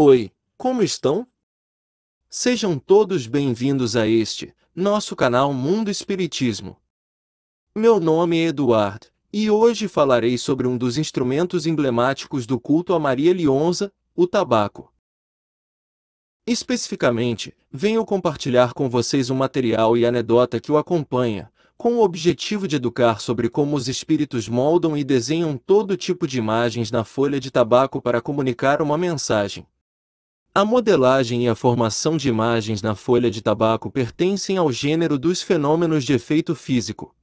Oi, como estão? Sejam todos bem-vindos a este, nosso canal Mundo Espiritismo. Meu nome é Eduardo, e hoje falarei sobre um dos instrumentos emblemáticos do culto a Maria Lionza, o tabaco. Especificamente, venho compartilhar com vocês um material e anedota que o acompanha, com o objetivo de educar sobre como os espíritos moldam e desenham todo tipo de imagens na folha de tabaco para comunicar uma mensagem. A modelagem e a formação de imagens na folha de tabaco pertencem ao gênero dos fenômenos de efeito físico.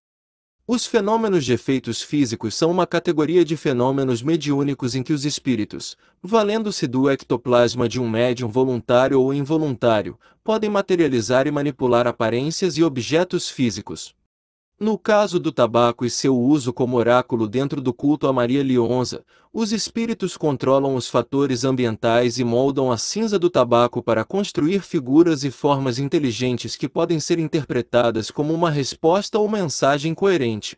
Os fenômenos de efeitos físicos são uma categoria de fenômenos mediúnicos em que os espíritos, valendo-se do ectoplasma de um médium voluntário ou involuntário, podem materializar e manipular aparências e objetos físicos. No caso do tabaco e seu uso como oráculo dentro do culto a Maria Lionza, os espíritos controlam os fatores ambientais e moldam a cinza do tabaco para construir figuras e formas inteligentes que podem ser interpretadas como uma resposta ou mensagem coerente.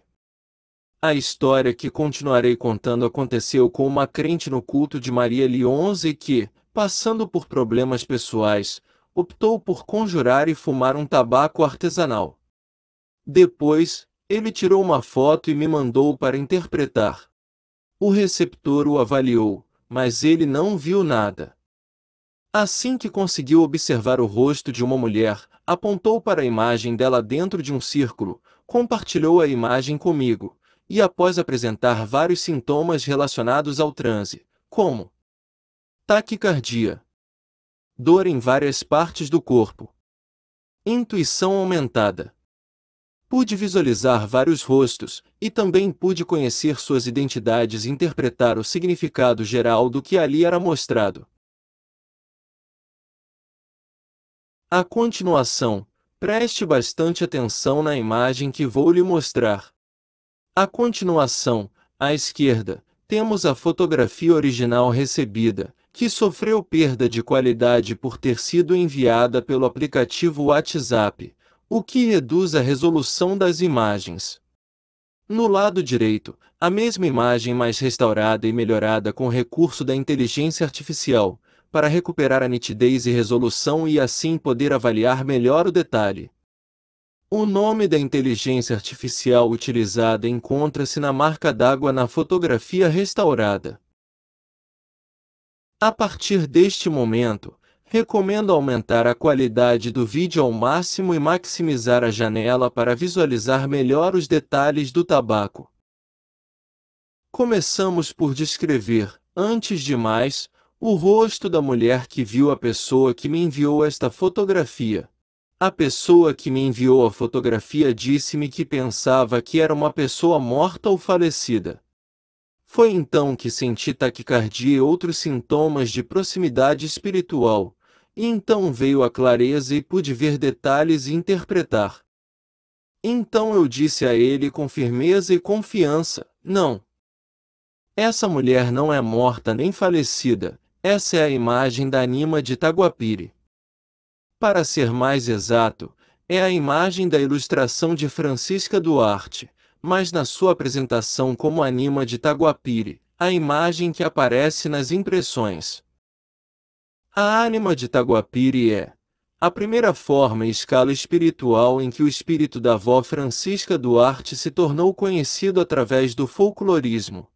A história que continuarei contando aconteceu com uma crente no culto de Maria Lionza e que, passando por problemas pessoais, optou por conjurar e fumar um tabaco artesanal. Depois, ele tirou uma foto e me mandou para interpretar. O receptor o avaliou, mas ele não viu nada. Assim que conseguiu observar o rosto de uma mulher, apontou para a imagem dela dentro de um círculo, compartilhou a imagem comigo, e após apresentar vários sintomas relacionados ao transe, como taquicardia, dor em várias partes do corpo, intuição aumentada, Pude visualizar vários rostos, e também pude conhecer suas identidades e interpretar o significado geral do que ali era mostrado. A continuação, preste bastante atenção na imagem que vou lhe mostrar. A continuação, à esquerda, temos a fotografia original recebida, que sofreu perda de qualidade por ter sido enviada pelo aplicativo WhatsApp o que reduz a resolução das imagens. No lado direito, a mesma imagem mais restaurada e melhorada com recurso da inteligência artificial, para recuperar a nitidez e resolução e assim poder avaliar melhor o detalhe. O nome da inteligência artificial utilizada encontra-se na marca d'água na fotografia restaurada. A partir deste momento, Recomendo aumentar a qualidade do vídeo ao máximo e maximizar a janela para visualizar melhor os detalhes do tabaco. Começamos por descrever, antes de mais, o rosto da mulher que viu a pessoa que me enviou esta fotografia. A pessoa que me enviou a fotografia disse-me que pensava que era uma pessoa morta ou falecida. Foi então que senti taquicardia e outros sintomas de proximidade espiritual, então veio a clareza e pude ver detalhes e interpretar. Então eu disse a ele com firmeza e confiança: Não. Essa mulher não é morta nem falecida, essa é a imagem da Anima de Taguapire. Para ser mais exato, é a imagem da ilustração de Francisca Duarte, mas na sua apresentação como Anima de Taguapire, a imagem que aparece nas impressões. A ânima de Taguapiri é a primeira forma e escala espiritual em que o espírito da avó Francisca Duarte se tornou conhecido através do folclorismo.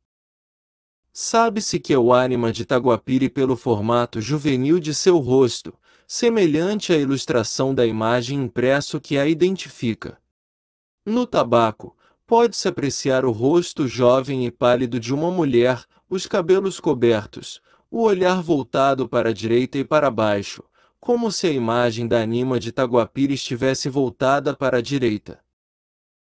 Sabe-se que é o ânima de Taguapiri pelo formato juvenil de seu rosto, semelhante à ilustração da imagem impresso que a identifica. No tabaco, pode-se apreciar o rosto jovem e pálido de uma mulher, os cabelos cobertos, o olhar voltado para a direita e para baixo, como se a imagem da anima de Taguapira estivesse voltada para a direita.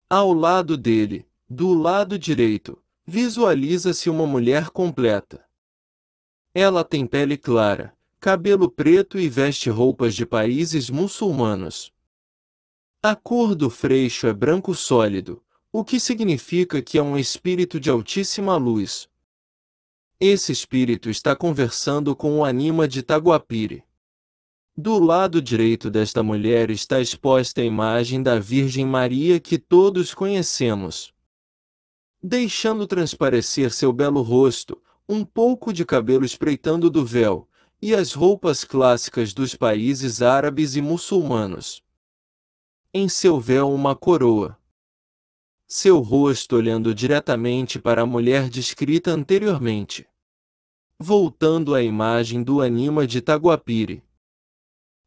Ao lado dele, do lado direito, visualiza-se uma mulher completa. Ela tem pele clara, cabelo preto e veste roupas de países muçulmanos. A cor do freixo é branco sólido, o que significa que é um espírito de altíssima luz, esse espírito está conversando com o anima de Taguapire. Do lado direito desta mulher está exposta a imagem da Virgem Maria que todos conhecemos. Deixando transparecer seu belo rosto, um pouco de cabelo espreitando do véu, e as roupas clássicas dos países árabes e muçulmanos. Em seu véu, uma coroa seu rosto olhando diretamente para a mulher descrita anteriormente. Voltando à imagem do Anima de Taguapire,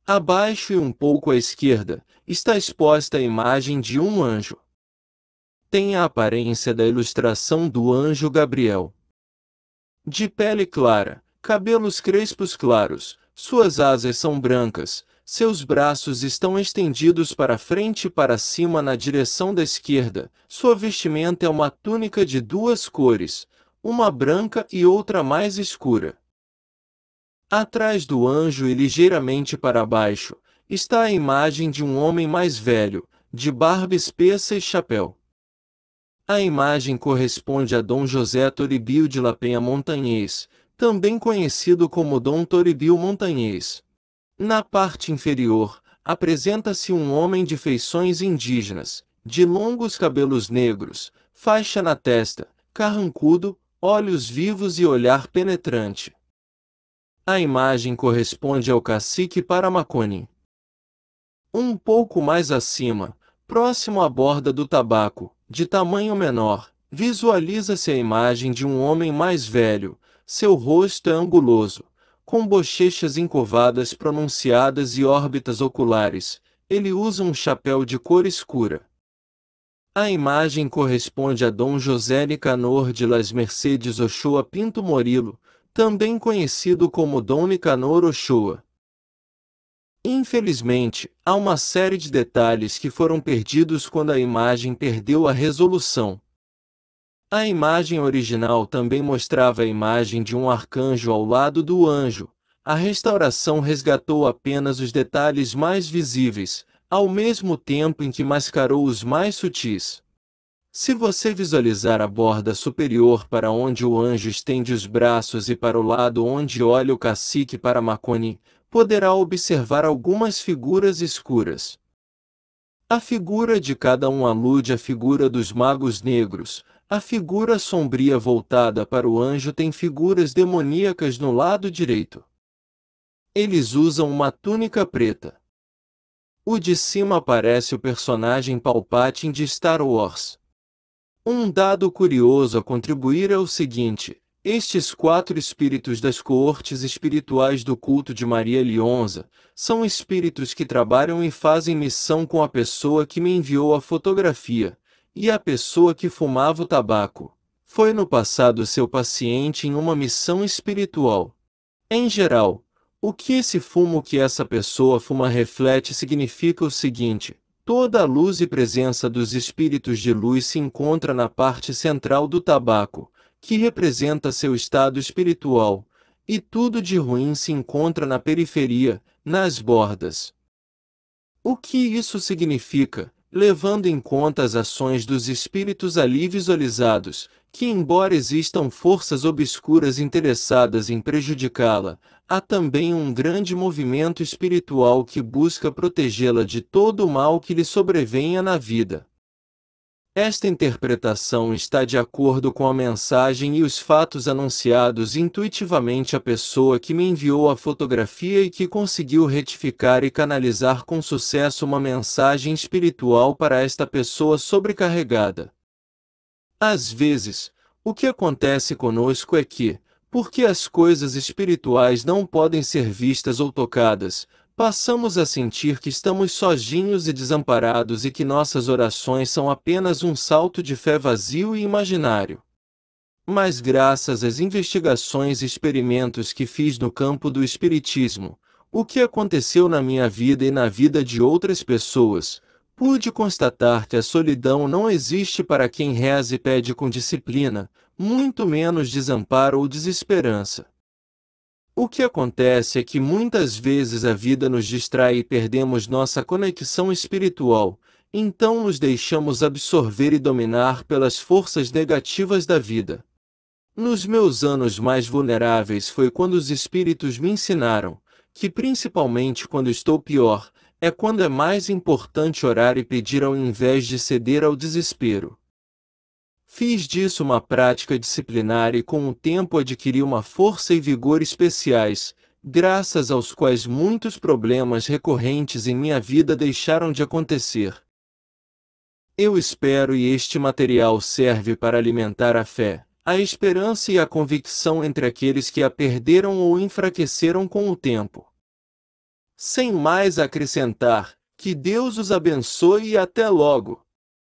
Abaixo e um pouco à esquerda, está exposta a imagem de um anjo. Tem a aparência da ilustração do anjo Gabriel. De pele clara, cabelos crespos claros, suas asas são brancas, seus braços estão estendidos para frente e para cima na direção da esquerda. Sua vestimenta é uma túnica de duas cores, uma branca e outra mais escura. Atrás do anjo e ligeiramente para baixo, está a imagem de um homem mais velho, de barba espessa e chapéu. A imagem corresponde a Dom José Toribio de La Penha Montanhês, também conhecido como Dom Toribio Montanhês, na parte inferior, apresenta-se um homem de feições indígenas, de longos cabelos negros, faixa na testa, carrancudo, olhos vivos e olhar penetrante. A imagem corresponde ao cacique Paramaconi. Um pouco mais acima, próximo à borda do tabaco, de tamanho menor, visualiza-se a imagem de um homem mais velho, seu rosto é anguloso, com bochechas encovadas pronunciadas e órbitas oculares, ele usa um chapéu de cor escura. A imagem corresponde a Dom José Nicanor de Las Mercedes Ochoa Pinto Morilo, também conhecido como Dom Nicanor Ochoa. Infelizmente, há uma série de detalhes que foram perdidos quando a imagem perdeu a resolução, a imagem original também mostrava a imagem de um arcanjo ao lado do anjo. A restauração resgatou apenas os detalhes mais visíveis, ao mesmo tempo em que mascarou os mais sutis. Se você visualizar a borda superior para onde o anjo estende os braços e para o lado onde olha o cacique para Makoni, poderá observar algumas figuras escuras. A figura de cada um alude à figura dos magos negros. A figura sombria voltada para o anjo tem figuras demoníacas no lado direito. Eles usam uma túnica preta. O de cima parece o personagem Palpatine de Star Wars. Um dado curioso a contribuir é o seguinte: estes quatro espíritos das coortes espirituais do culto de Maria Lionza são espíritos que trabalham e fazem missão com a pessoa que me enviou a fotografia e a pessoa que fumava o tabaco. Foi no passado seu paciente em uma missão espiritual. Em geral, o que esse fumo que essa pessoa fuma reflete significa o seguinte: toda a luz e presença dos espíritos de luz se encontra na parte central do tabaco que representa seu estado espiritual, e tudo de ruim se encontra na periferia, nas bordas. O que isso significa, levando em conta as ações dos espíritos ali visualizados, que, embora existam forças obscuras interessadas em prejudicá-la, há também um grande movimento espiritual que busca protegê-la de todo o mal que lhe sobrevenha na vida. Esta interpretação está de acordo com a mensagem e os fatos anunciados intuitivamente à pessoa que me enviou a fotografia e que conseguiu retificar e canalizar com sucesso uma mensagem espiritual para esta pessoa sobrecarregada. Às vezes, o que acontece conosco é que, porque as coisas espirituais não podem ser vistas ou tocadas, Passamos a sentir que estamos sozinhos e desamparados e que nossas orações são apenas um salto de fé vazio e imaginário. Mas, graças às investigações e experimentos que fiz no campo do Espiritismo, o que aconteceu na minha vida e na vida de outras pessoas, pude constatar que a solidão não existe para quem reza e pede com disciplina, muito menos desamparo ou desesperança. O que acontece é que muitas vezes a vida nos distrai e perdemos nossa conexão espiritual, então nos deixamos absorver e dominar pelas forças negativas da vida. Nos meus anos mais vulneráveis foi quando os espíritos me ensinaram que, principalmente quando estou pior, é quando é mais importante orar e pedir ao invés de ceder ao desespero. Fiz disso uma prática disciplinar e com o tempo adquiri uma força e vigor especiais, graças aos quais muitos problemas recorrentes em minha vida deixaram de acontecer. Eu espero e este material serve para alimentar a fé, a esperança e a convicção entre aqueles que a perderam ou enfraqueceram com o tempo. Sem mais acrescentar, que Deus os abençoe e até logo!